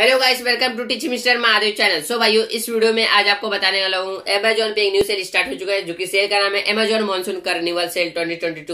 hello guys welcome to teach mister Mahadev channel so भाइयों इस video में आज आपको बताने वाला हूँ अमेजोन पे एक न्यू सेल स्टार्ट हो चुका है जो कि सेल का नाम है अमेजोन मॉनसून कार्निवल सेल 2022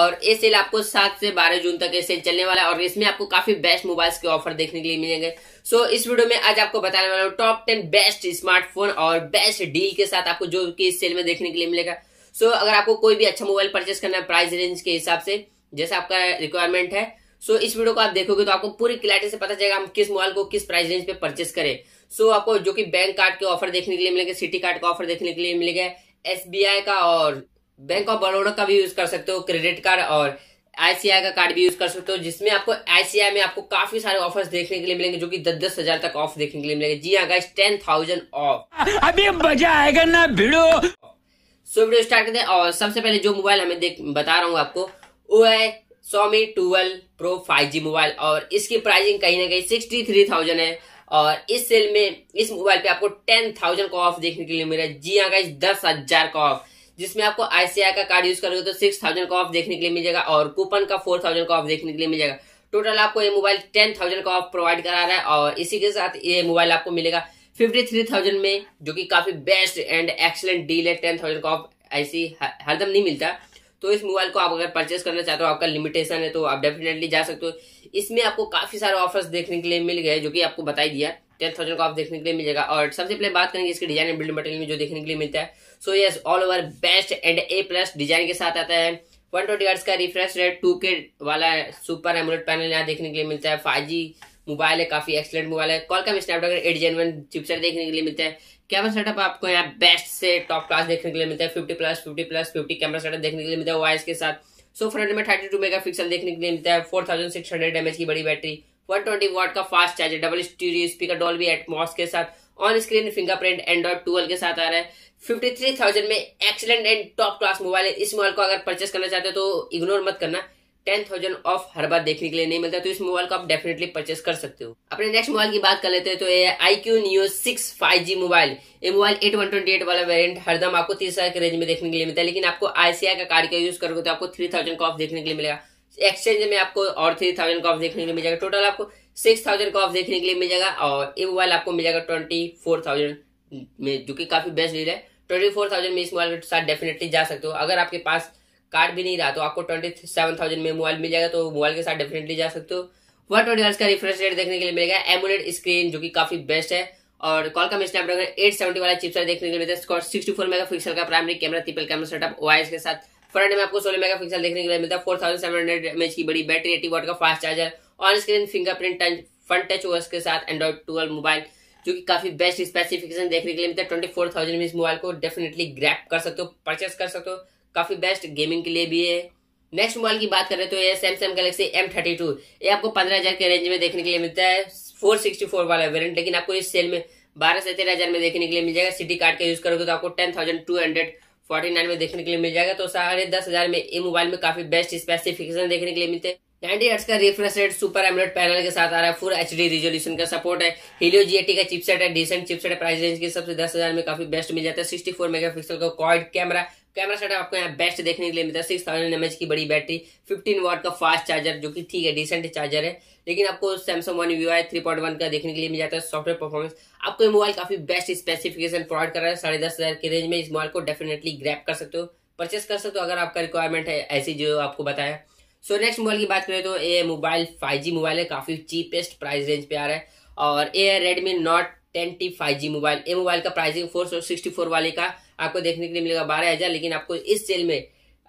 और ये सेल आपको 7 से 12 जून तक ये सेल चलने वाला है और इसमें आपको काफी बेस्ट मोबाइल्स के ऑफर देखने के लिए मिलेंगे सो so, इस वीडियो में आज आपको बताने वाला हूँ टॉप टेन बेस्ट स्मार्टफोन और बेस्ट डील के साथ आपको जो की इस सेल में देखने के लिए मिलेगा सो so, अगर आपको कोई भी अच्छा मोबाइल परचेस करना है प्राइस रेंज के हिसाब से जैसा आपका रिक्वायरमेंट है सो इस वीडियो को आप देखोगे तो आपको पूरी क्लैरिटी से पता चलेगा हम किस मोबाइल को किस प्राइस रेंज पे परचेस करें सो आपको जो कि बैंक कार्ड के ऑफर देखने के लिए मिलेंगे सिटी कार्ड का ऑफर देखने के लिए मिलेगा एस का और बैंक ऑफ बड़ोडा का भी यूज कर सकते हो क्रेडिट कार्ड और आईसीआई का कार्ड भी यूज कर सकते हो जिसमें आपको आईसीआई में आपको काफी सारे ऑफर्स देखने के लिए मिलेंगे जो कि दस दस हजार तक ऑफ देखने के लिए मिलेंगे जी हाँ गाइस टेन थाउजेंड ऑफ अभी मजा आएगा ना भिड़ो सो वीडियो स्टार्ट करते हैं और सबसे पहले जो मोबाइल हमें देख बता रहा हूँ आपको वो है Xiaomi twelve pro five G mobile और इसकी प्राइसिंग कहीं ना कहीं सिक्सटी थ्री थाउजेंड है और इस सेल में इस मोबाइल पे आपको टेन थाउजेंड का ऑफ देखने के लिए मिल रहा है जी हाँ गाइस दस हजार का ऑफ जिसमें आपको आईसीआई का कार्ड यूज करोगे तो सिक्स थाउजेंड का ऑफ देखने के लिए मिल जाएगा और कूपन का फोर थाउजेंड का ऑफ देखने के लिए मिल जाएगा टोटल आपको ये मोबाइल टेन थाउजेंड का ऑफ प्रोवाइड करा रहा है और इसी के साथ ये मोबाइल आपको मिलेगा फिफ्टी थ्री थाउजेंड में जो कि काफी बेस्ट एंड एक्सलेंट डील है टेन थाउजेंड का ऑफ ऐसी हरदम नहीं मिलता तो इस मोबाइल को आप अगर परचेस करना चाहते हो आपका लिमिटेशन है तो आप डेफिनेटली जा सकते हो इसमें आपको काफी सारे ऑफर्स देखने के लिए मिल गए जो कि आपको बताई दिया टेन थाउजेंड को आप देखने के लिए मिलेगा और सबसे पहले बात करेंगे इसके डिजाइन एंड बिल्ड मटेरियल में जो देखने के लिए मिलता है so yes all over best and A plus design के साथ आता है वन ट्वेंटी का रिफ्रेश रेट टू वाला सुपर एमुलेट पैनल यहाँ देखने के लिए मिलता है फाइव जी मोबाइल है काफी एक्सलेंट मोबाइल है Qualcomm Snapdragon eight gen one chipset देखने के लिए मिलता है कैमरा सेटअप आपको यहाँ बेस्ट से टॉप क्लास देखने के लिए मिलता है fifty plus fifty plus fifty camera setup देखने के लिए मिलता है वॉइस के साथ सो फ्रंट में थर्टी टू मेगा पिक्सल देखने के लिए मिलता है four thousand six hundred mAh की बड़ी बैटरी वन ट्वेंटी वॉट का fast charger double stereo speaker Dolby Atmos के साथ on screen fingerprint Android twelve के साथ आ रहा है फिफ्टी थ्री थाउजेंड में excellent and top class mobile है इस मोबाइल को अगर परचेस करना चाहते हो तो इग्नोर मत करना टेन थाउजेंड ऑफ हर बार देखने के लिए नहीं मिलता तो इस मोबाइल को आप डेफिनेटली परचेस कर सकते हो अपने नेक्स्ट मोबाइल की बात कर लेते हैं तो ये I Q neo six five G mobile ये mobile eight one twenty eight वाला वेरियंट हरदम आपको तीस हजार के रेंज में देखने के लिए मिलता है लेकिन आपको आईसीआई का कार्ड का यूज करोगे तो आपको थ्री थाउजेंड का ऑफ देखने के लिए मिलेगा एक्सचेंज में आपको और थ्री थाउजेंड का ऑफ देखने के लिए मिल जाएगा टोटल आपको सिक्स थाउजेंड का ऑफ देखने के लिए मिल जाएगा और ये मोबाइल आपको मिल जाएगा ट्वेंटी फोर थाउजेंड में जो कि काफी बेस्ट डील है ट्वेंटी फोर थाउजेंड में इस मोबाइल के साथ डेफिनेटली जा सकते हो अगर आपके पास कार्ड भी नहीं रहा तो आपको ट्वेंटी सेवन थाउजेंड में मोबाइल मिल जाएगा तो मोबाइल के साथ डेफिनेटली जा सकते हो वन ट्वेंटी का रिफ्रेश रेट देखने के लिए मिलेगा एमोलेड स्क्रीन जो कि काफी बेस्ट है और कॉलकम स्नैपड्रैगन सेवेंटी वाला चिपसेट देखने के लिए मिलता है स्कॉट 64 मेगापिक्सल का primary camera triple camera setup OIS के साथ फ्रंट में आपको सोलह मेगा पिक्सल देखने के लिए मिलता है four thousand seven hundred mAh की बड़ी बैटरी एटी वॉट का fast charger on screen fingerprint touch front touch OS के साथ एंड्रॉइड ट्वेल्व मोबाइल जो कि काफी बेस्ट स्पेसिफिकेशन देखने के लिए मिलता है ट्वेंटी फोर थाउजेंड में इस मोबाइल को डेफिनेटली ग्रैप कर सकते हो परचेस कर सकते हो काफ़ी बेस्ट गेमिंग के लिए भी है नेक्स्ट मोबाइल की बात करें तो ये Samsung Galaxy M thirty two ये आपको पंद्रह हजार के रेंज में देखने के लिए मिलता है फोर सिक्सटी फोर वाला वेरियंट लेकिन आपको इस सेल में बारह से तेरह हजार में देखने के लिए मिल जाएगा सिटी कार्ड का यूज करोगे तो आपको ten thousand two hundred forty nine में देखने के लिए मिल जाएगा तो साढ़े दस हजार में ये मोबाइल में काफी बेस्ट स्पेसिफिकेशन देखने के लिए मिलते हैं नाइनटी हर्ट्स का refresh rate super AMOLED panel के साथ आ रहा है फुल एच डी रिजोल्यूशन का सपोर्ट है हीलियो जी का चिपसेट है डिसेंट चिपसेट है प्राइस रेंज के सबसे दस हजार में काफी बेस्ट मिल जाता है सिक्सटी फोर मेगा पिक्सल का क्वाइड कैमरा कैमरा सेटअप आपको यहाँ बेस्ट देखने के लिए मिलता है सिक्स थाउजेंड एमएच की बड़ी बैटरी फिफ्टीन वॉट का फास्ट चार्जर जो कि ठीक है डिसेंट चार्जर है लेकिन आपको Samsung one U I three point one का देखने के लिए मिल जाता है सॉफ्टवेयर परफॉर्मेंस आपको ये मोबाइल काफी बेस्ट स्पेसिफिकेशन प्रोवाइड कर रहा है साढ़े दस हजार के रेंज में इस मोबाइल को डेफिनेटली ग्रैप कर सकते हो परचेस कर सकते हो अगर आपका रिक्वायरमेंट है ऐसी जो आपको बताया सो नेक्स्ट मोबाइल की बात करें तो ये मोबाइल 5G मोबाइल है काफ़ी चीपेस्ट प्राइस रेंज पे आ रहा है और ये है Redmi note ten T five G mobile ए मोबाइल का प्राइसिंग फोर सौ सिक्सटी फोर वाले का आपको देखने के लिए मिलेगा बारह हज़ार लेकिन आपको इस सेल में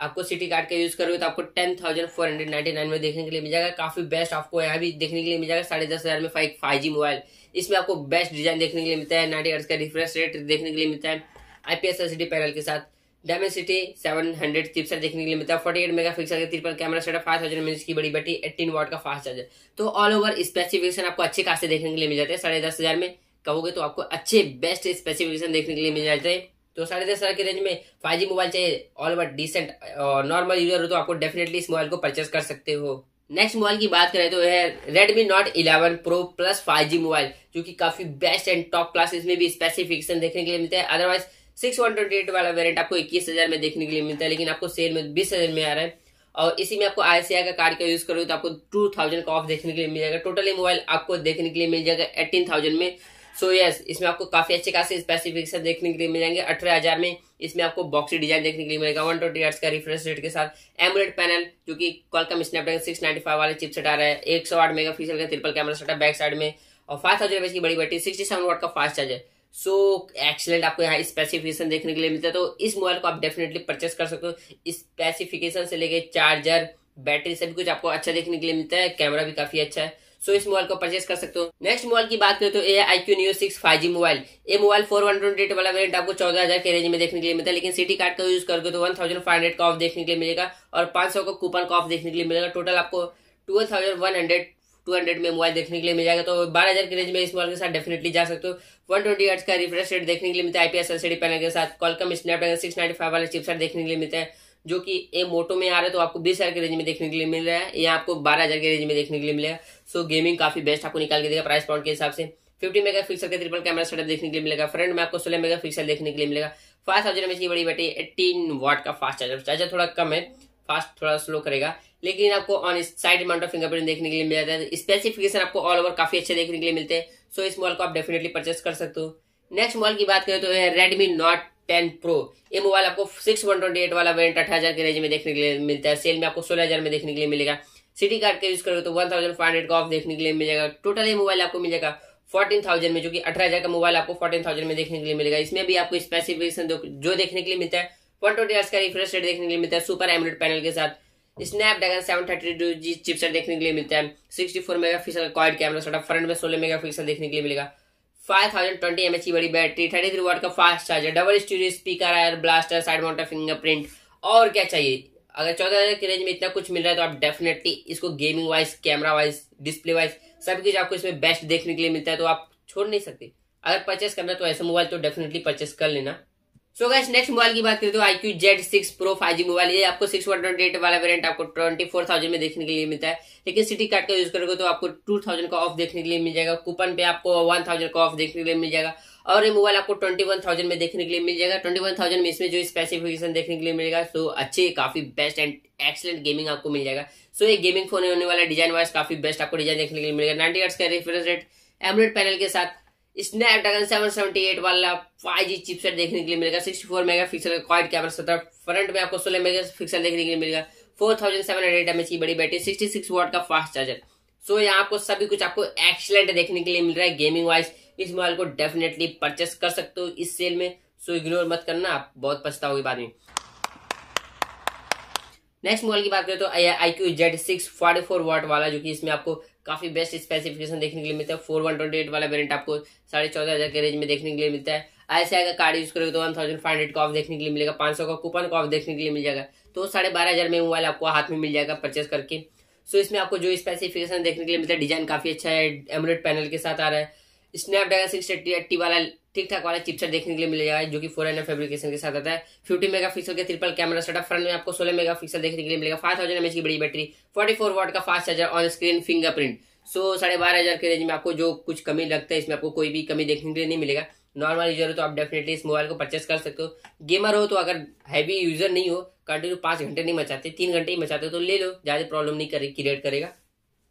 आपको सिटी कार्ड का यूज़ करोगे तो आपको ten thousand four hundred ninety nine में देखने के लिए मिल जाएगा काफ़ी बेस्ट आपको यहाँ भी देखने के लिए मिल जाएगा साढ़े दस हज़ार में फाइव फाइव जी मोबाइल इसमें आपको बेस्ट डिजाइन देखने के लिए मिलता है नाइन्टी हर्ट्स का रिफ्रेश रेट देखने के लिए मिलता है आईपीएस एलसीडी पैनल के साथ डायमेसिटी 700 चिपसेट देखने के लिए मिलता है मेगा मेगापिक्सल के triple camera setup five thousand mAh की बड़ी बैटरी एटीन वॉट का फास्ट चार्जर तो ऑल ओवर स्पेसिफिकेशन आपको अच्छे खासे देखने के लिए मिल जाते हैं साढ़े दस हजार में कहोगे तो आपको अच्छे बेस्ट स्पेसिफिकेशन देखने के लिए मिल जाते हैं तो साढ़े दस हजार के रेंज में फाइव जी मोबाइल चाहिए ऑल ओवर डिसेंट और नॉर्मल यूजर हो तो आपको डेफिनेटली इस मोबाइल को परचेस कर सकते हो नेक्स्ट मोबाइल की बात करें तो है Redmi note eleven pro plus G mobile जो कि काफी बेस्ट एंड टॉप क्लास इसमें भी स्पेसिफिकेशन देखने के लिए मिलते हैं otherwise six one twenty eight वाला वेरियंट आपको इक्कीस हजार में देखने के लिए मिलता है लेकिन आपको सेल में बीस हजार में आ रहा है और इसी में आपको आईसीआई का कार्ड का यूज करोगे तो आपको टू थाउजेंड का ऑफ देखने के लिए मिल जाएगा टोटली मोबाइल आपको देखने के लिए मिल जाएगा एटीन थाउजेंड में सो so यस yes, इसमें आपको काफी अच्छे खासे स्पेसिफिकेशन देखने के लिए मिल जाएंगे अठारह हजार में इसमें आपको बॉक्सी डिजाइन देखने के लिए मिलेगा वन ट्वेंटी का रिफ्रेश रेट के साथ एमुलेट पैनल जो कि Qualcomm Snapdragon six ninety five वाले चिपसेट आ रहा है एक सौ आठ मेगा पिक्सल का triple camera setup back side में और फाइव थाउजेंड की बड़ी बैटरी सिक्सटी सेवन वोट का fast charger so so, excellent आपको यहाँ स्पेसिफिकेशन देखने के लिए मिलता है तो इस मोबाइल को आप डेफिनेटली परचेस कर सकते हो स्पेसिफिकेशन से लेके चार्जर बैटरी सभी कुछ आपको अच्छा देखने के लिए मिलता है कैमरा भी काफी अच्छा है सो so, इस मोबाइल को परचेस कर सकते हो नेक्स्ट मोबाइल की बात करें तो ये I Q new six five G mobile ये मोबाइल फोर वन ट्वेंटी वाला वेरियंट आपको चौदह हजार के रेंज में देखने के लिए मिलता है लेकिन सिटी कार्ड का यूज करके तो वन थाउजेंड फाइव हंड्रेड का ऑफ देखने के लिए मिलेगा और पांच सौ का कूपन का ऑफ देखने के लिए मिलेगा टोटल आपको twelve thousand one hundred two hundred में मोबाइल देखने के लिए मिल जाएगा तो बारह हज़ार के रेंज में इस मोबाइल के साथ डेफिनेटली जा सकते हो वन ट्वेंटी का रिफ्रेश रेट देखने के लिए मिलता है आईपीएस एलसीडी पैनल के साथ Qualcomm Snapdragon six nine five वाले चिपसेट देखने के लिए मिलता है जो कि ए मोटो में आ रहा है तो आपको बीस हज़ार के रेंज में देखने के लिए मिल रहा है या आपको बारह हज़ार के रेंज में देखने के लिए मिलेगा सो गेमिंग काफ़ी बेस्ट आपको निकाल के देगा प्राइस पॉइंट के हिसाब से फिफ्टी मेगा पिक्सल का ट्रिपल कैमरा सेटअप देखने के लिए मिलेगा फ्रंट में आपको सोलह मेगा पिक्सल देखने के लिए मिलेगा फास्ट चार्जर में बड़ी बैटरी एटीन वाट का फास्ट चार्जर चार्जर थोड़ा कम है फास्ट थोड़ा स्लो करेगा लेकिन आपको on side mount of fingerprint देखने के लिए मिल जाता है स्पेसिफिकेशन तो आपको ऑल ओवर काफी अच्छे देखने के लिए मिलते हैं सो इस मोबाइल को आप डेफिनेटली परचेस कर सकते हो नेक्स्ट मोबाइल की बात करें तो रेडमी नॉट टेन प्रो ये मोबाइल आपको सिक्स वन ट्वेंटी एट वाला वेरियंट अठारह हजार के रेंज में देखने के लिए मिलता है सेल में आपको सोलह हजार में देखने के लिए मिलेगा सिटी कार्ड का यूज करोगे तो वन थाउजेंड फाइव हंड्रेड का ऑफ देखने के लिए मिल जाएगा टोटल ये मोबाइल आपको मिलेगा फोर्टीन थाउजेंड में जो कि अठारह हजार का मोबाइल आपको फोर्टीन थाउजेंड में देखने के लिए मिलेगा इसमें भी आपको स्पेसिफिकेशन जो देखने के लिए मिलता है वन ट्वेंटी का रिफ्रेश रेट देखने के लिए मिलता है सुपर एमरेड पैनल के साथ Snapdragon seven thirty two G chipset देखने के लिए मिलता है सिक्सटी फोर मेगा पिक्सल का कैमरा सेटअप फ्रंट में सोलह मेगा पिक्सल देखने के लिए मिलेगा फाइव थाउजेंड ट्वेंटी एम की बड़ी बैटरी थर्टी थ्री वाट का fast charger double studio speaker IR blaster side mount fingerprint और क्या चाहिए अगर चौदह हज़ार के रेंज में इतना कुछ मिल रहा है तो आप डेफिनेटली इसको gaming wise camera wise display wise सब कुछ आपको इसमें बेस्ट देखने के लिए मिलता है तो आप छोड़ नहीं सकते अगर परचेस करना तो ऐसा मोबाइल तो डेफिनेटली परचेस कर लेना सो गैस नेक्स्ट मोबाइल की बात करें तो I Q Z six pro five G mobile ये आपको सिक्स वन ट्वेंटी एट वाला वेरियंट आपको ट्वेंटी फोर थाउजेंड में देखने के लिए मिलता है लेकिन सिटी कार्ड का यूज करोगे तो आपको टू थाउजेंड का ऑफ देखने के लिए मिल जाएगा कूपन पे आपको वन थाउजेंड का ऑफ देखने के लिए मिल जाएगा और ये मोबाइल आपको ट्वेंटी वन थाउजेंड में देखने के लिए मिल जाएगा ट्वेंटी वन थाउजेंड में इसमें जो स्पेसिफिकेशन देखने के लिए मिलेगा सो अच्छे काफी बेस्ट एंड एक्सलेंट गेमिंग आपको मिल जाएगा सो ये गेमिंग फोन होने वाला डिजाइन वाइज काफी बेस्ट आपको डिजाइन देखने के लिए मिलेगा नाइन्टी का रेफरेंस रेट एमरेड पैनल के साथ स्नैपड्रैगन सेवन सेवेंटी एट वाला फाइव जी चिपसेट देखने के लिए मिलेगा sixty four mega pixel quad camera setup front में आपको सोलह मेगा पिक्सल देखने के लिए मिलेगा four thousand seven hundred mAh की बड़ी बैटरी सिक्सटी सिक्स वाट का फास्ट चार्जर सो so, यहाँ आपको सभी कुछ आपको एक्सलेंट देखने के लिए मिल रहा है गेमिंग वाइज इस मोबाइल को डेफिनेटली परचेस कर सकते हो इस सेल में सो so, इग्नोर मत करना आप बहुत पछताओगे बाद में नेक्स्ट मोबाइल की बात करें तो I Q Z six forty four watt वाला जो कि इसमें आपको काफी बेस्ट स्पेसिफिकेशन देखने के लिए मिलता है फोर वन ट्वेंटी एट वाला वेरियंट आपको साढ़े चौदह हज़ार के रेंज में देखने के लिए मिलता है ऐसे अगर कार्ड यूज करोगे तो वन थाउजेंड फाइव हंड्रेड का ऑफ देखने के लिए मिलेगा पांच सौ का कूपन का ऑफ देखने के लिए मिल जाएगा तो साढ़े बारह हज़ार में मोबाइल आपको हाथ में मिल जाएगा परचेस करके सो इसमें आपको जो स्पेसिफिकेशन देखने के लिए मिलता है डिजाइन काफ़ी अच्छा है एमरोड पैनल के साथ आ रहा है स्नैपड्रैगन सिक्स एट्टी वाला ठीक ठाक वाला चिपसेट देखने के लिए मिल जाएगा जो कि फोर एन फेब्रिकेशन के साथ आता है फिफ्टी मेगा पिक्सल के ट्रिपल कैमरा सेटअप फ्रंट में आपको सोलह मेगा पिक्सल देखने के लिए मिलेगा फाइव थाउजेंड एमएच की बड़ी बैटरी फोर्टी फोर वाट का fast charger on screen fingerprint so साढ़े बारह हज़ार के रेंज में आपको जो कुछ कमी लगता है इसमें आपको कोई भी कमी देखने के लिए नहीं मिलेगा नॉर्मल यूजर हो तो आप डेफिनेटली इस मोबाइल को परचेस कर सकते हो गेमर हो तो अगर हैवी यूजर नहीं हो कंटिन्यू पांच घंटे नहीं मचाते तीन घंटे ही मचाते तो ले लो ज़्यादा प्रॉब्लम नहीं करे क्रिएट करेगा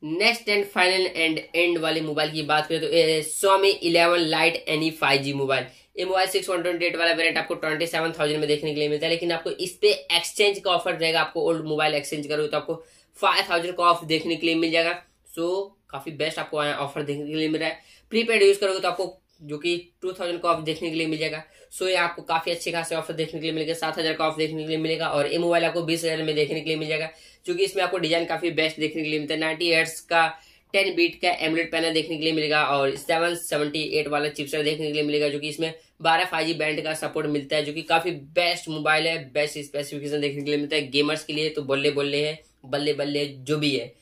next and final and and वाले मोबाइल की बात करें तो Xiaomi eleven lite NE five G mobile ये mobile six one twenty eight वाला वेरियंट आपको ट्वेंटी सेवन थाउजेंड में देखने के लिए मिलता है लेकिन आपको इस पे एक्सचेंज का ऑफर रहेगा आपको ओल्ड मोबाइल एक्सचेंज करोगे तो आपको फाइव थाउजेंड का ऑफ देखने के लिए मिल जाएगा सो so, काफी बेस्ट आपको ऑफर देखने के लिए मिल रहा है प्रीपेड यूज करोगे तो आपको जो कि टू थाउजेंड का ऑफ देखने के लिए मिल जाएगा सो ये आपको काफी अच्छे खासे ऑफर देखने के लिए मिलेगा सात हजार का ऑफ देखने के लिए मिलेगा और ये मोबाइल आपको बीस हजार में देखने के लिए मिल जाएगा जो कि इसमें आपको डिजाइन काफी बेस्ट देखने के लिए मिलता है नाइनटी एट्स का टेन बीट का एमलेट पैनल देखने के लिए मिलेगा और सेवन सेवेंटी एट वाला चिपसेट देखने के लिए मिलेगा जो कि इसमें बारह फाइव जी बैंड का सपोर्ट मिलता है जो कि काफी बेस्ट मोबाइल है बेस्ट स्पेसिफिकेशन देखने के लिए मिलता है गेमर्स के लिए तो बल्ले बल्ले है बल्ले बल्ले जो भी है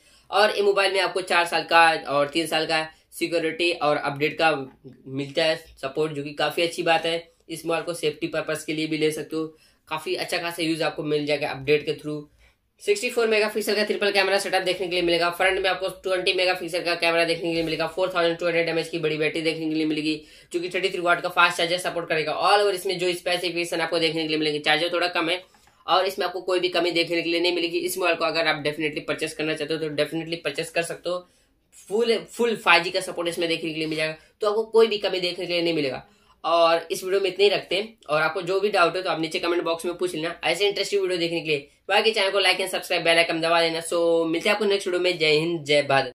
और ये मोबाइल में आपको चार साल का और तीन साल का सिक्योरिटी और अपडेट का मिलता है सपोर्ट जो कि काफ़ी अच्छी बात है इस मोबाइल को सेफ्टी पर्पज़ के लिए भी ले सकते हो काफ़ी अच्छा खासा यूज़ आपको मिल जाएगा अपडेट के थ्रू 64 पिक्सल का ट्रिपल कैमरा सेटअप देखने के लिए मिलेगा फ्रंट में आपको 20 पिक्सल का कैमरा देखने के लिए मिलेगा 4200 थाउजेंड की बड़ी बैटरी देखने के लिए मिलेगी जो कि 33 वाट का फास्ट चार्जर सपोर्ट करेगा ऑल ओवर इसमें जो स्पेसिफिकेशन आपको देखने के लिए मिलेंगे चार्जर थोड़ा कम है और इसमें आपको कोई भी कमी देखने के लिए नहीं मिलेगी इस मोबाइल को अगर आप डेफिनेटली परचेस करना चाहते हो तो डेफिनेटली परचेस कर सकते हो फुल फुल फाइव का सपोर्ट इसमें देखने के लिए मिल जाएगा तो आपको कोई भी कमी देखने के लिए नहीं मिलेगा और इस वीडियो में इतने ही रखते हैं और आपको जो भी डाउट है तो आप नीचे कमेंट बॉक्स में पूछ लेना ऐसे इंटरेस्टिंग वीडियो देखने के लिए बाकी चैनल को like and subscribe bell icon दबा देना सो मिलते हैं आपको नेक्स्ट वीडियो में जय हिंद जय भारत